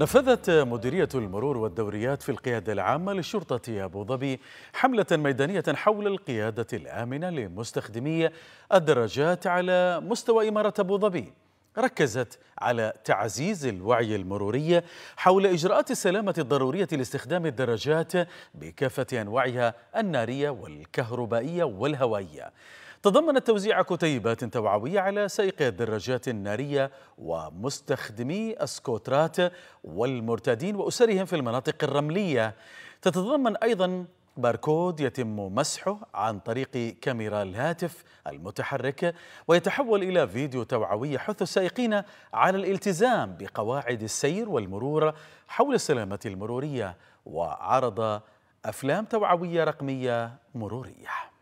نفذت مديرية المرور والدوريات في القيادة العامة للشرطة أبو ظبي حملة ميدانية حول القيادة الآمنة لمستخدمي الدراجات على مستوى إمارة أبو ظبي ركزت على تعزيز الوعي المروري حول إجراءات السلامة الضرورية لاستخدام الدراجات بكافة أنواعها النارية والكهربائية والهوائية تضمن توزيع كتيبات توعوية على سائقي الدراجات النارية ومستخدمي السكوترات والمرتادين وأسرهم في المناطق الرملية تتضمن أيضا باركود يتم مسحه عن طريق كاميرا الهاتف المتحرك ويتحول إلى فيديو توعوي يحث السائقين على الالتزام بقواعد السير والمرور حول السلامة المرورية وعرض أفلام توعوية رقمية مرورية